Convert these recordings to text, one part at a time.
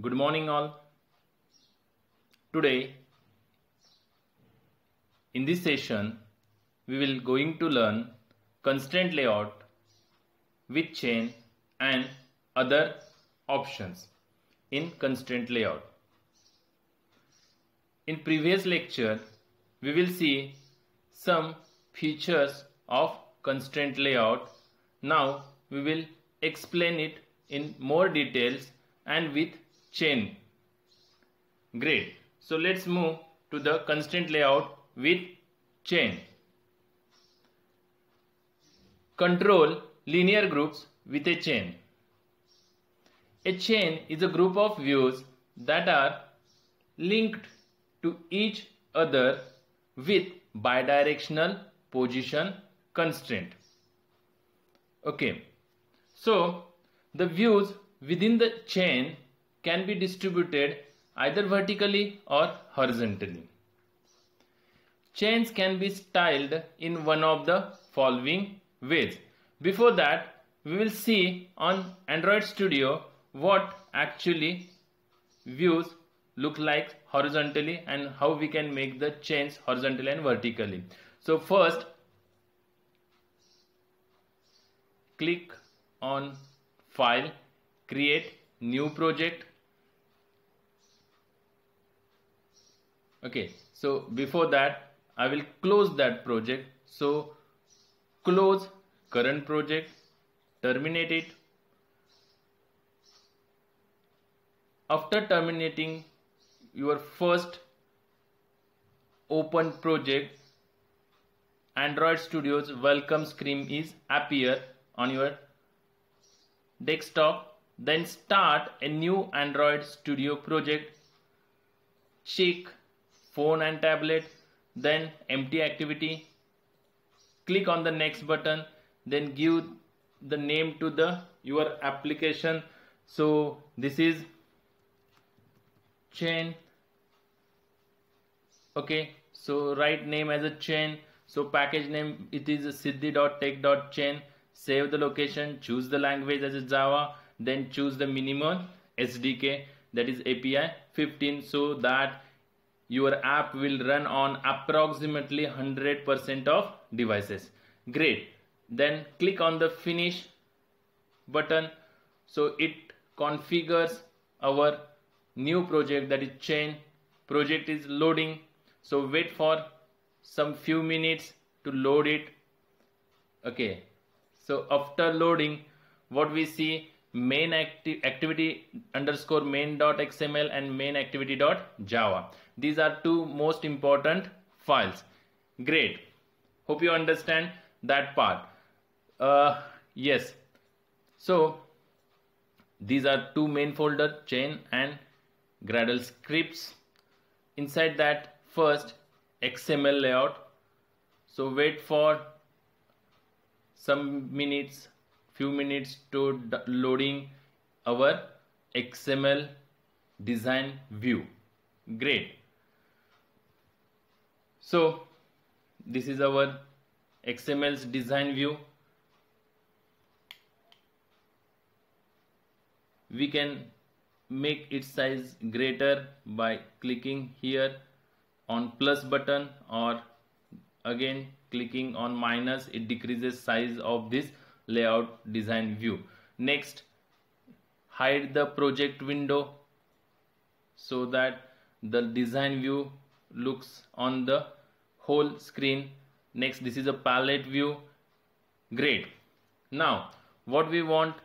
Good morning, all. Today, in this session, we will going to learn constraint layout with chain and other options in constraint layout. In previous lecture, we will see some features of constraint layout. Now, we will explain it in more details and with chain. Great. So let's move to the constant layout with chain. Control linear groups with a chain. A chain is a group of views that are linked to each other with bidirectional position constraint. Okay, so the views within the chain can be distributed either vertically or horizontally. Chains can be styled in one of the following ways. Before that, we will see on Android Studio what actually views look like horizontally and how we can make the chains horizontally and vertically. So first, click on File, Create, New Project, okay so before that I will close that project so close current project terminate it after terminating your first open project Android Studio's welcome screen is appear on your desktop then start a new Android Studio project check phone and tablet then empty activity click on the next button then give the name to the your application so this is chain okay so write name as a chain so package name it is siddhi.tech.chain save the location choose the language as a java then choose the minimum sdk that is api 15 so that your app will run on approximately 100% of devices great then click on the finish button so it configures our new project that is chain project is loading so wait for some few minutes to load it okay so after loading what we see main acti activity underscore main dot xml and main activity dot java. These are two most important files. Great. Hope you understand that part. Uh, yes. So these are two main folder chain and Gradle scripts. Inside that first XML layout. So wait for some minutes few minutes to loading our XML design view. Great. So this is our XML's design view. We can make its size greater by clicking here on plus button or again clicking on minus it decreases size of this layout design view next hide the project window so that the design view looks on the whole screen next this is a palette view great now what we want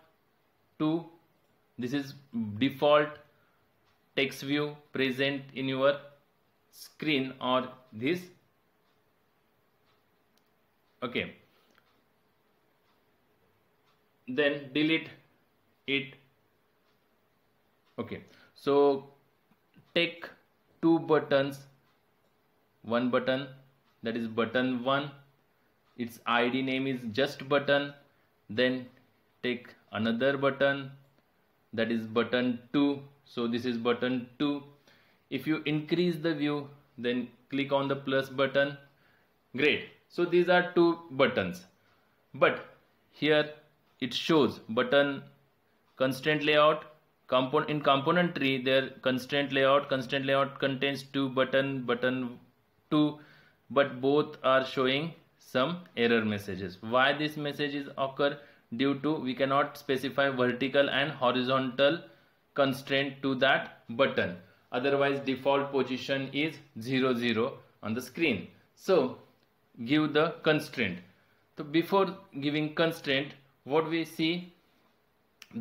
to this is default text view present in your screen or this okay then delete it okay so take two buttons one button that is button 1 its id name is just button then take another button that is button 2 so this is button 2 if you increase the view then click on the plus button great so these are two buttons but here it shows button constraint layout in component tree there constraint layout constraint layout contains two button button two but both are showing some error messages why these messages occur due to we cannot specify vertical and horizontal constraint to that button otherwise default position is 0 0 on the screen so give the constraint so before giving constraint what we see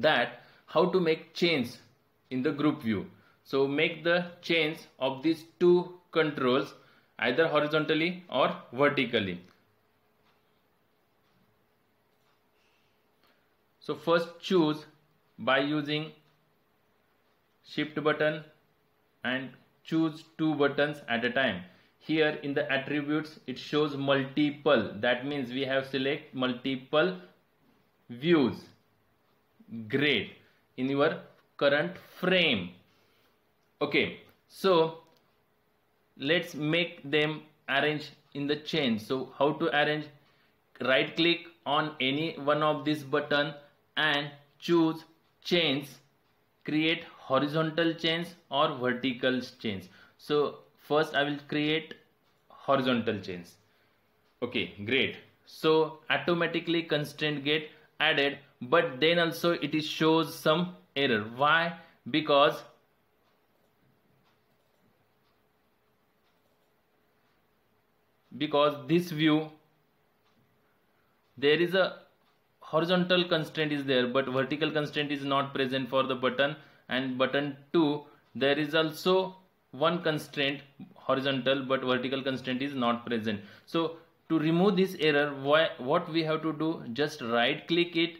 that how to make change in the group view. So make the change of these two controls either horizontally or vertically. So first choose by using shift button and choose two buttons at a time. Here in the attributes it shows multiple that means we have select multiple views great in your current frame okay so let's make them arrange in the chain so how to arrange right click on any one of these button and choose chains create horizontal chains or vertical chains so first i will create horizontal chains okay great so automatically constraint get added but then also it is shows some error why because because this view there is a horizontal constraint is there but vertical constraint is not present for the button and button 2 there is also one constraint horizontal but vertical constraint is not present so to remove this error what we have to do just right click it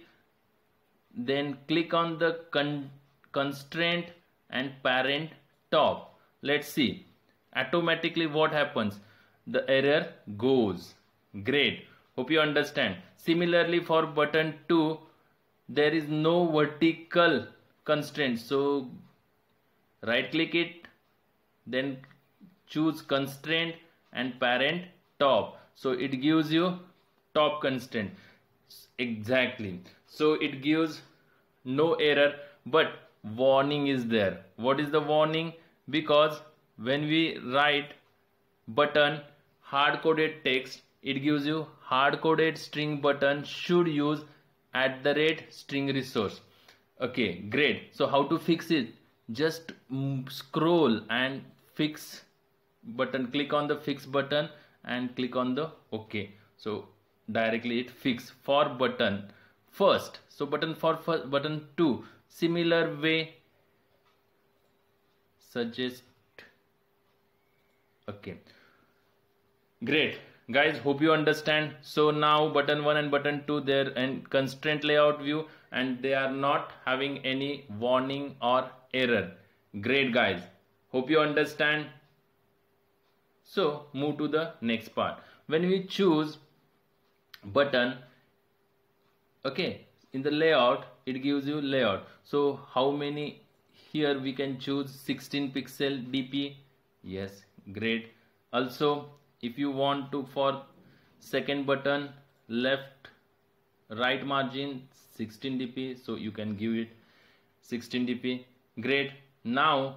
then click on the con constraint and parent top let's see automatically what happens the error goes great hope you understand similarly for button 2 there is no vertical constraint so right click it then choose constraint and parent top so it gives you top constant exactly so it gives no error but warning is there what is the warning because when we write button hard coded text it gives you hard coded string button should use at the rate string resource okay great so how to fix it just scroll and fix button click on the fix button and click on the OK. So directly it fix for button first. So button for first, button 2 similar way suggest okay great guys hope you understand so now button 1 and button 2 there and constraint layout view and they are not having any warning or error great guys hope you understand so move to the next part. When we choose button, okay, in the layout, it gives you layout. So how many here we can choose 16 pixel DP. Yes, great. Also, if you want to for second button left right margin 16 dp so you can give it 16 dp great now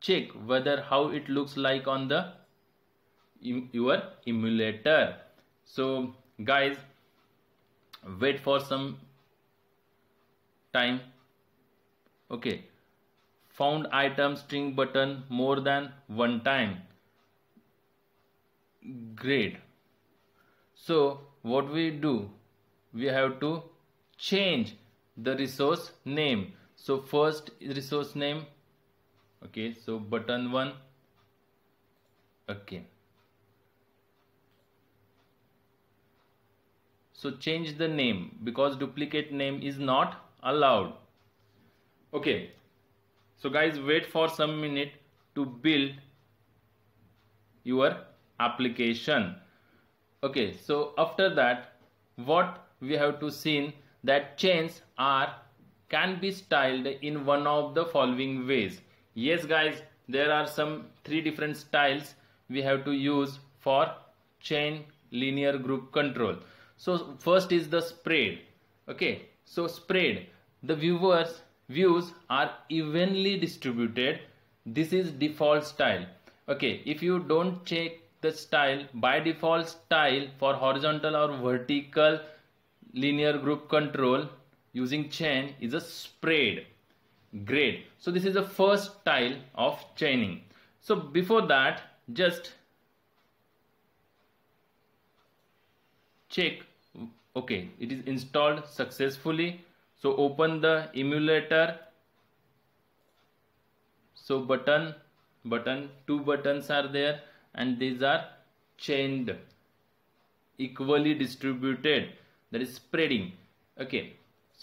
check whether how it looks like on the your emulator so guys wait for some time okay found item string button more than one time great so what we do we have to change the resource name so first resource name okay so button one okay so change the name because duplicate name is not allowed okay so guys wait for some minute to build your application okay so after that what we have to see that chains are can be styled in one of the following ways yes guys there are some three different styles we have to use for chain linear group control so first is the spread. Okay, so spread. The viewers views are evenly distributed. This is default style. Okay, if you don't check the style by default style for horizontal or vertical linear group control using chain is a spread great so this is the first style of chaining so before that just check okay it is installed successfully so open the emulator so button button two buttons are there and these are chained equally distributed that is spreading okay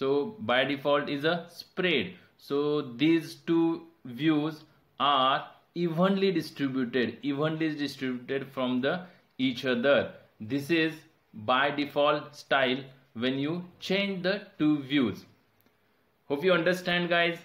so by default is a spread so these two views are evenly distributed evenly distributed from the each other this is by default style when you change the two views. Hope you understand guys.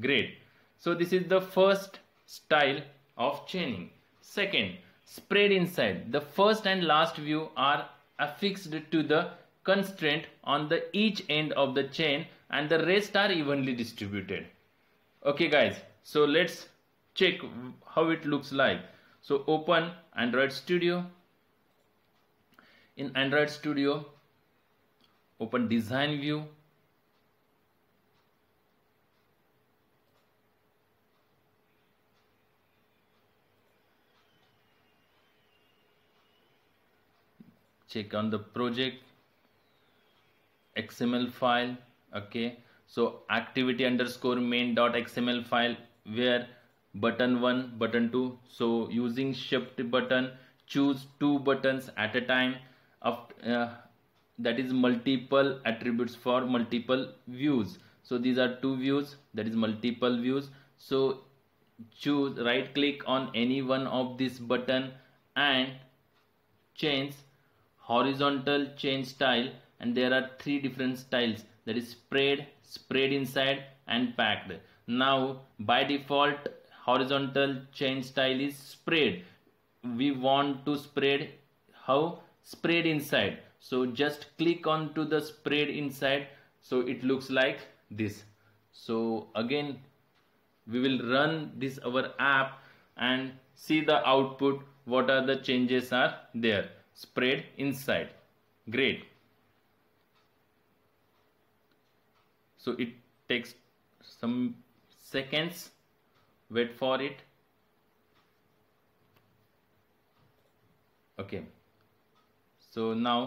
Great. So this is the first style of chaining. Second, spread inside. The first and last view are affixed to the constraint on the each end of the chain and the rest are evenly distributed. Okay guys, so let's check how it looks like. So open Android Studio in Android Studio open design view check on the project xml file okay so activity underscore main dot xml file where button 1 button 2 so using shift button choose two buttons at a time of uh, that is multiple attributes for multiple views so these are two views that is multiple views so choose right click on any one of this button and change horizontal change style and there are three different styles that is spread spread inside and packed now by default horizontal change style is spread we want to spread how spread inside so just click on to the spread inside so it looks like this so again we will run this our app and see the output what are the changes are there spread inside great so it takes some seconds wait for it okay so now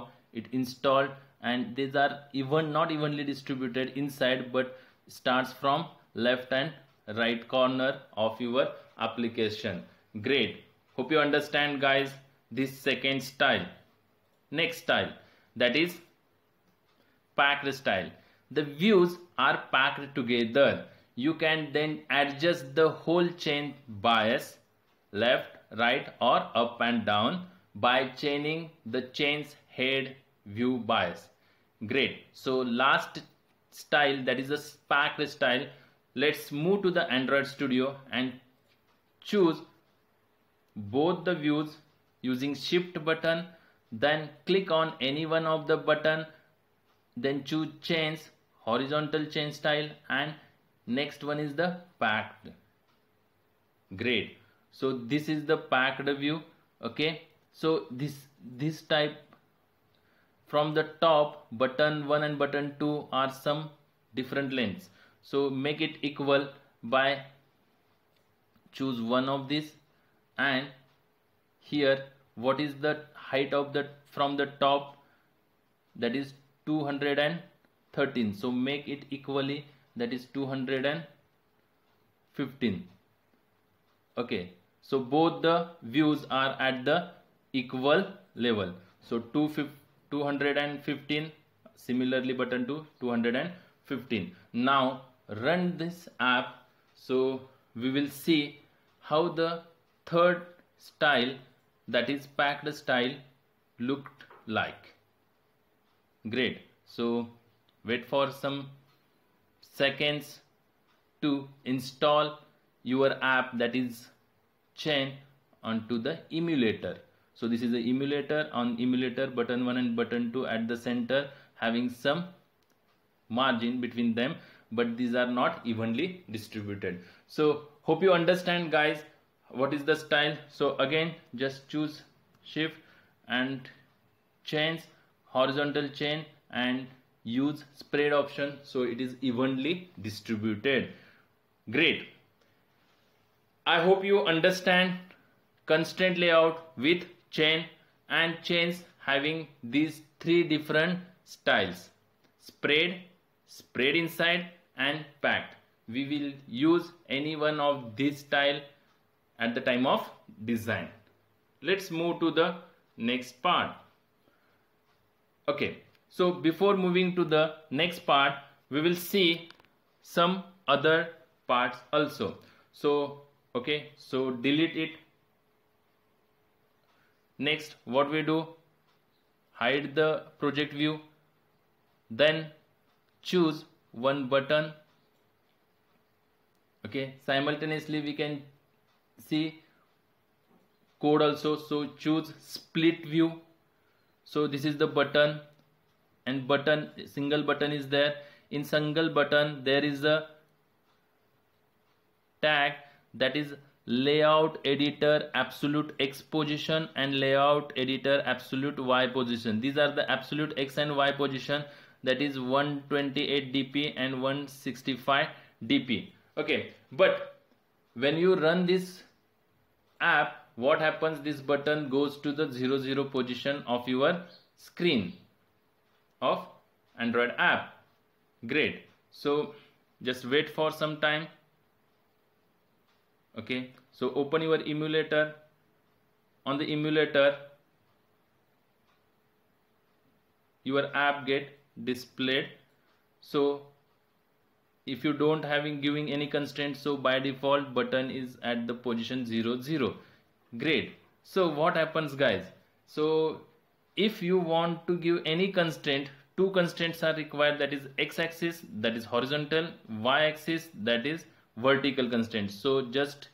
it installed and these are even not evenly distributed inside but starts from left and right corner of your application great hope you understand guys this second style next style that is packed style the views are packed together you can then adjust the whole chain bias left right or up and down by chaining the chain's head view bias great so last style that is the packed style let's move to the android studio and choose both the views using shift button then click on any one of the button then choose chains horizontal chain style and next one is the packed great so this is the packed view okay so this this type from the top button 1 and button 2 are some different lengths so make it equal by choose one of these and here what is the height of the from the top that is 213 so make it equally that is 215 okay so both the views are at the equal level so 215 similarly button to 215 now run this app so we will see how the third style that is packed style looked like great so wait for some seconds to install your app that is chain onto the emulator so this is the emulator on emulator button 1 and button 2 at the center having some margin between them but these are not evenly distributed so hope you understand guys what is the style so again just choose shift and change horizontal chain and use spread option so it is evenly distributed great i hope you understand constant layout with chain and chains having these three different styles spread spread inside and packed we will use any one of this style at the time of design let's move to the next part okay so before moving to the next part we will see some other parts also so okay so delete it next what we do hide the project view then choose one button okay simultaneously we can see code also so choose split view so this is the button and button single button is there in single button there is a tag that is layout editor absolute x position and layout editor absolute y position these are the absolute x and y position that is 128 dp and 165 dp okay but when you run this app what happens this button goes to the 00 position of your screen of android app great so just wait for some time okay so open your emulator on the emulator your app get displayed so if you don't having giving any constraint so by default button is at the position 0 0 great so what happens guys so if you want to give any constraint two constraints are required that is x axis that is horizontal y axis that is vertical constraint so just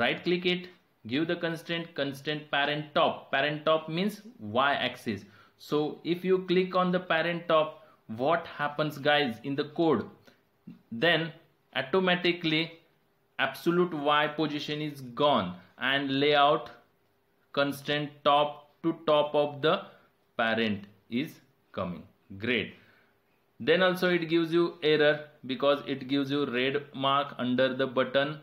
right click it give the constraint constraint parent top parent top means y axis so if you click on the parent top what happens guys in the code then automatically absolute y position is gone and layout constraint top to top of the parent is coming great then also it gives you error because it gives you red mark under the button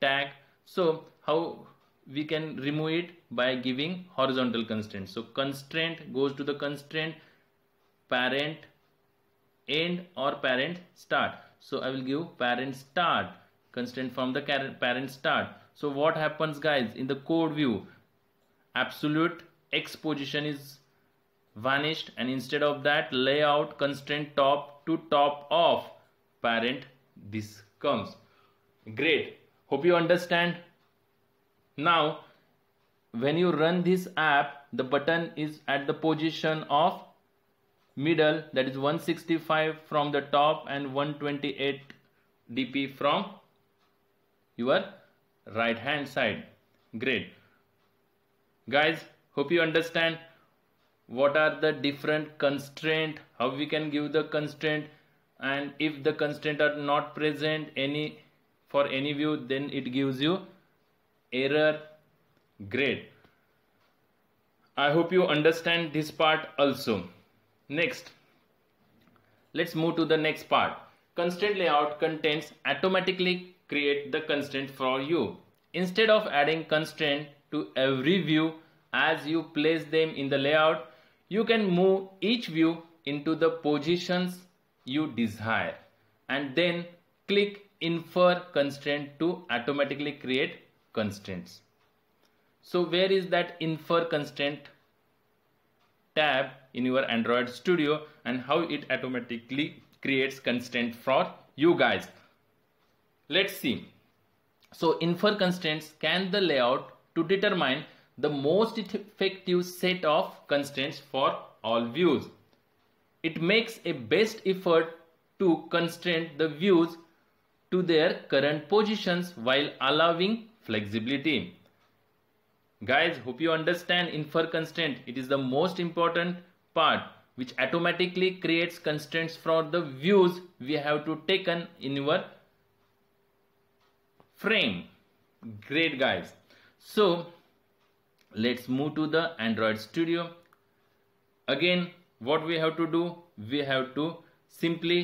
tag so how we can remove it by giving horizontal constraint. So constraint goes to the constraint parent end or parent start. So I will give parent start constraint from the parent start. So what happens guys in the code view absolute X position is vanished and instead of that layout constraint top to top of parent this comes. Great Hope you understand. Now, when you run this app, the button is at the position of middle that is 165 from the top and 128 dp from your right hand side. Great. Guys, hope you understand what are the different constraint, how we can give the constraint and if the constraint are not present, any for any view then it gives you error grade i hope you understand this part also next let's move to the next part constraint layout contains automatically create the constraint for you instead of adding constraint to every view as you place them in the layout you can move each view into the positions you desire and then click infer constraint to automatically create constraints. So where is that infer constraint tab in your Android Studio and how it automatically creates constraint for you guys. Let's see. So infer constraints scan the layout to determine the most effective set of constraints for all views. It makes a best effort to constrain the views to their current positions while allowing flexibility. Guys, hope you understand infer constraint. It is the most important part which automatically creates constraints for the views we have to taken in our frame. Great guys. So let's move to the Android Studio. Again, what we have to do? We have to simply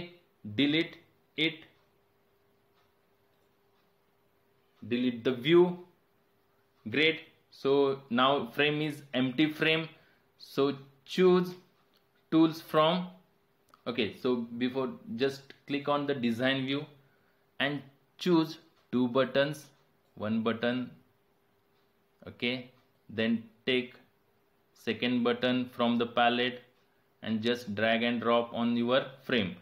delete it delete the view great so now frame is empty frame so choose tools from okay so before just click on the design view and choose two buttons one button okay then take second button from the palette and just drag and drop on your frame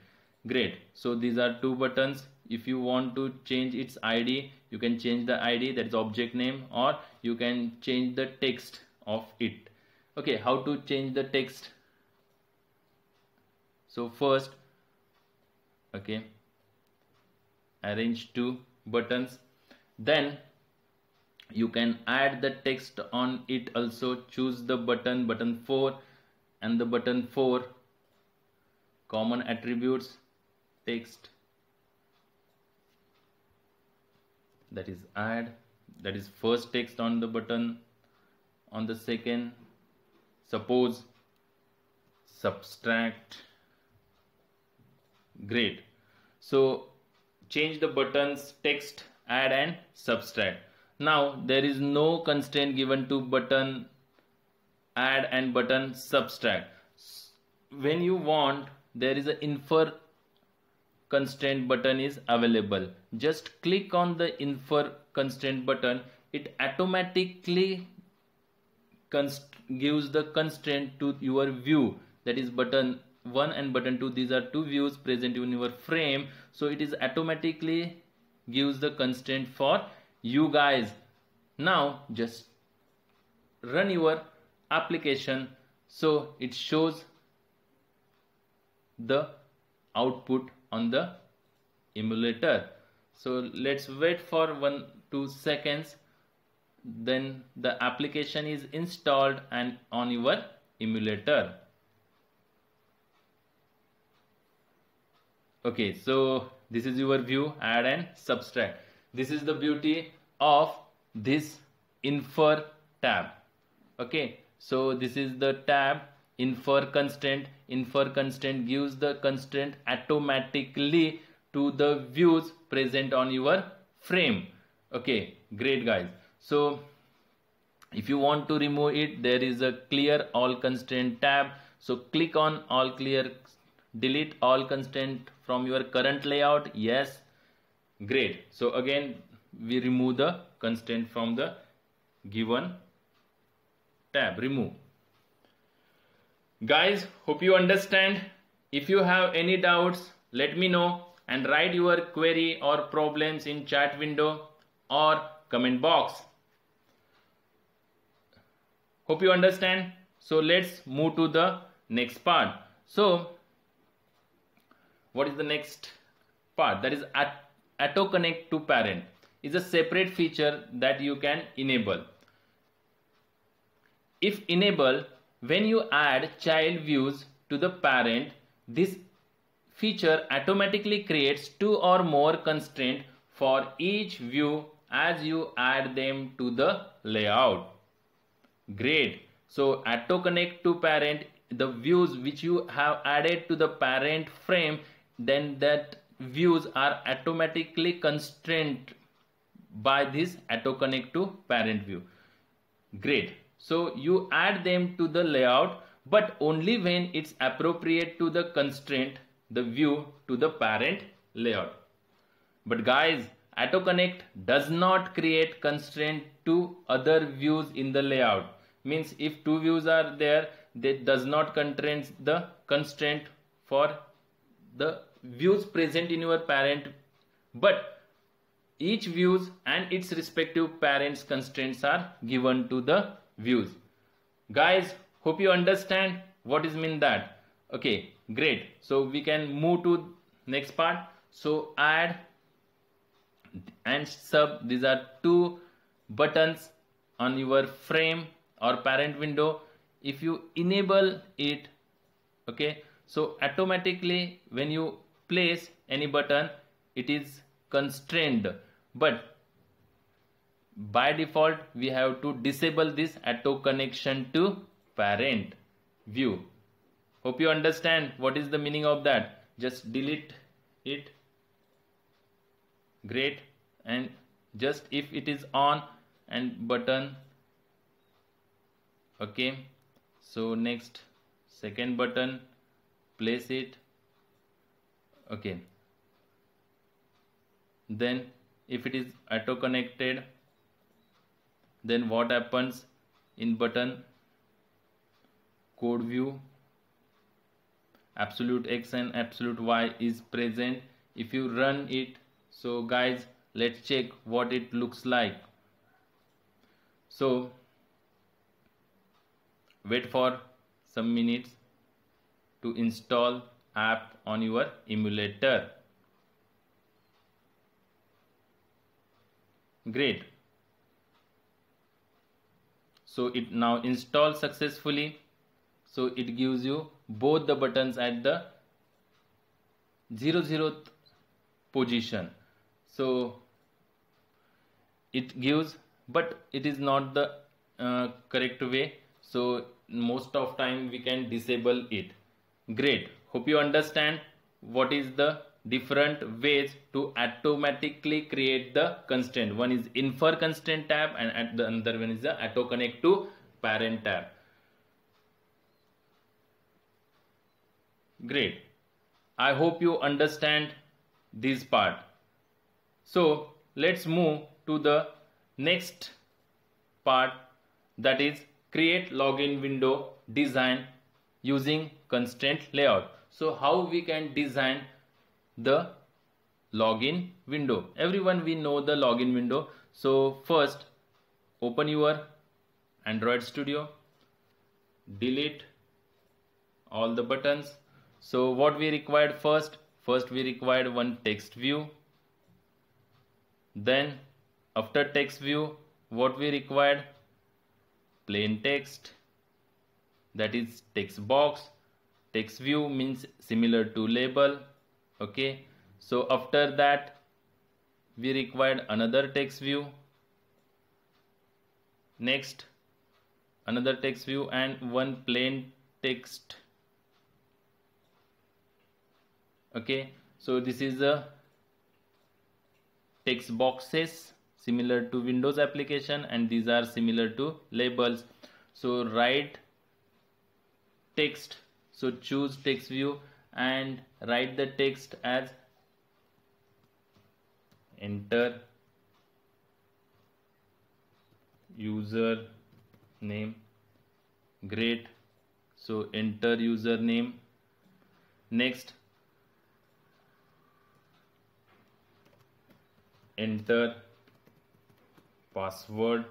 great so these are two buttons if you want to change its id you can change the id that is object name or you can change the text of it okay how to change the text so first okay arrange two buttons then you can add the text on it also choose the button button 4 and the button 4 common attributes text that is add that is first text on the button on the second suppose subtract great so change the buttons text add and subtract now there is no constraint given to button add and button subtract when you want there is a infer constraint button is available. Just click on the infer constraint button. It automatically gives the constraint to your view that is button 1 and button 2 these are two views present in your frame so it is automatically gives the constraint for you guys now just run your application so it shows the output on the emulator so let's wait for one two seconds then the application is installed and on your emulator okay so this is your view add and subtract this is the beauty of this infer tab okay so this is the tab infer constant infer constraint gives the constraint automatically to the views present on your frame okay great guys so if you want to remove it there is a clear all constraint tab so click on all clear delete all constraint from your current layout yes great so again we remove the constraint from the given tab remove Guys, hope you understand. If you have any doubts, let me know and write your query or problems in chat window or comment box. Hope you understand. So let's move to the next part. So what is the next part? That is auto connect to parent is a separate feature that you can enable. If enabled, when you add child views to the parent, this feature automatically creates two or more constraints for each view as you add them to the layout. Great. So auto connect to parent, the views which you have added to the parent frame, then that views are automatically constrained by this auto connect to parent view. Great. So you add them to the layout, but only when it's appropriate to the constraint, the view to the parent layout. But guys, AutoConnect does not create constraint to other views in the layout. Means if two views are there, that does not constrain the constraint for the views present in your parent but each views and its respective parents constraints are given to the views guys hope you understand what is mean that okay great so we can move to next part so add and sub these are two buttons on your frame or parent window if you enable it okay so automatically when you place any button it is constrained but by default we have to disable this auto connection to parent view hope you understand what is the meaning of that just delete it great and just if it is on and button okay so next second button place it okay then if it is auto connected then what happens in button code view absolute x and absolute y is present if you run it so guys let's check what it looks like so wait for some minutes to install app on your emulator great so it now installed successfully so it gives you both the buttons at the 00th position so it gives but it is not the uh, correct way so most of time we can disable it great hope you understand what is the different ways to automatically create the constraint. One is infer constraint tab and at the other one is the auto connect to parent tab. Great. I hope you understand this part. So let's move to the next part that is create login window design using constraint layout. So how we can design the login window. Everyone we know the login window. So first open your Android Studio, delete all the buttons. So what we required first, first we required one text view. Then after text view, what we required plain text that is text box text view means similar to label okay so after that we required another text view next another text view and one plain text okay so this is a text boxes similar to windows application and these are similar to labels so write text so choose text view and write the text as enter user name great so enter username next enter password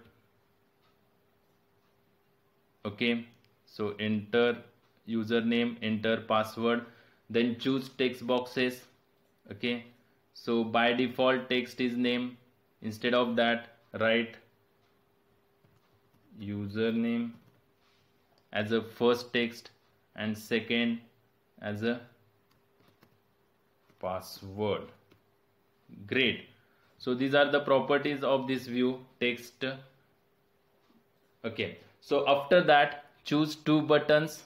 okay so enter username enter password then choose text boxes okay so by default text is name instead of that write username as a first text and second as a password great so these are the properties of this view text okay so after that choose two buttons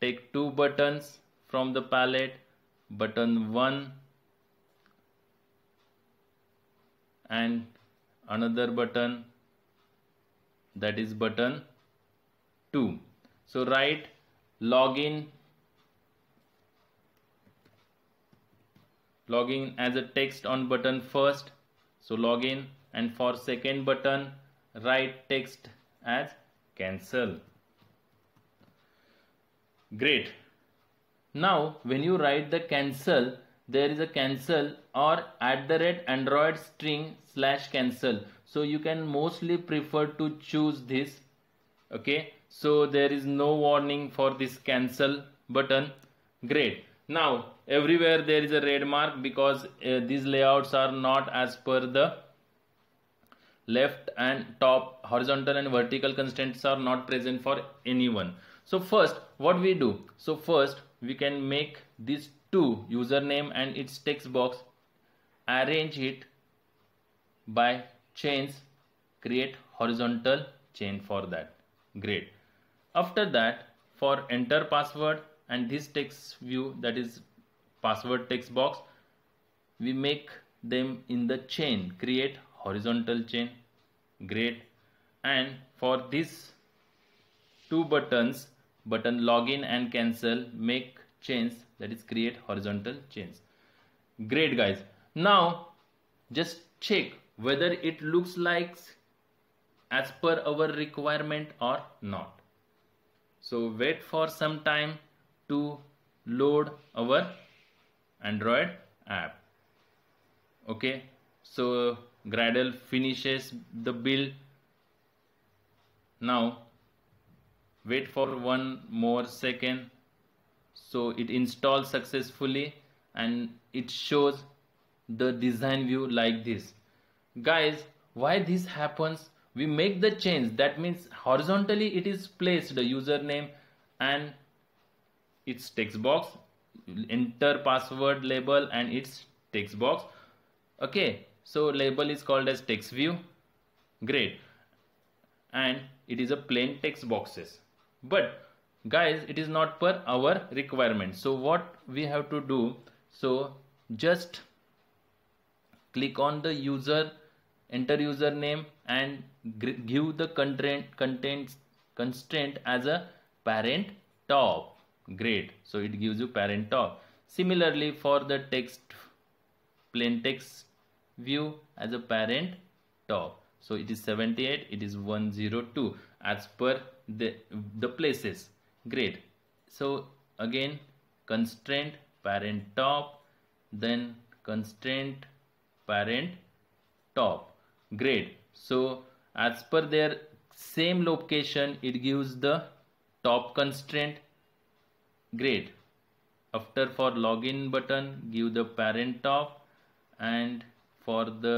take two buttons from the palette button 1 and another button that is button 2 so write login login as a text on button first so login and for second button write text as cancel great now when you write the cancel there is a cancel or at the red android string slash cancel. So you can mostly prefer to choose this. Okay. So there is no warning for this cancel button. Great. Now everywhere there is a red mark because uh, these layouts are not as per the left and top horizontal and vertical constraints are not present for anyone so first what we do so first we can make these two username and its text box arrange it by chains create horizontal chain for that great after that for enter password and this text view that is password text box we make them in the chain create horizontal chain great and for these two buttons button login and cancel make chains that is create horizontal chains great guys now just check whether it looks like as per our requirement or not so wait for some time to load our android app okay so gradle finishes the build now wait for one more second so it installs successfully and it shows the design view like this guys why this happens we make the change that means horizontally it is placed the username and its text box enter password label and its text box okay so label is called as text view great and it is a plain text boxes but guys it is not per our requirement so what we have to do so just click on the user enter username and give the content constraint as a parent top great so it gives you parent top similarly for the text plain text view as a parent top so it is 78 it is 102 as per the the places great so again constraint parent top then constraint parent top great so as per their same location it gives the top constraint great after for login button give the parent top and for the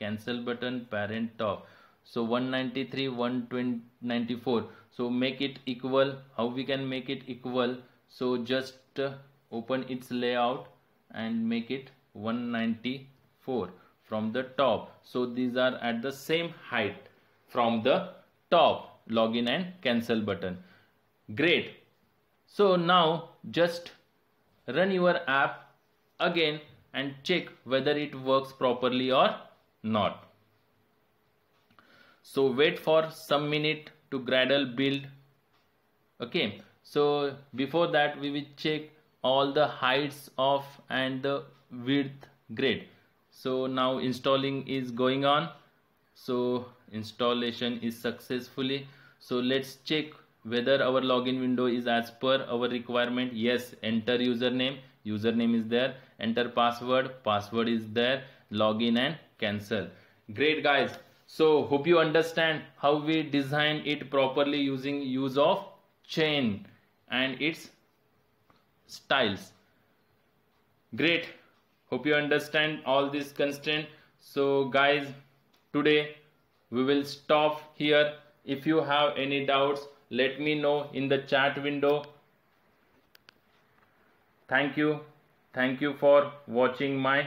cancel button parent top so 193 194 so make it equal how we can make it equal so just uh, open its layout and make it 194 from the top so these are at the same height from the top login and cancel button great so now just run your app again and check whether it works properly or not so wait for some minute to gradle build okay so before that we will check all the heights of and the width grid so now installing is going on so installation is successfully so let's check whether our login window is as per our requirement yes enter username username is there enter password password is there login and cancel great guys so hope you understand how we design it properly using use of chain and its styles great hope you understand all these constraint so guys today we will stop here if you have any doubts let me know in the chat window thank you thank you for watching my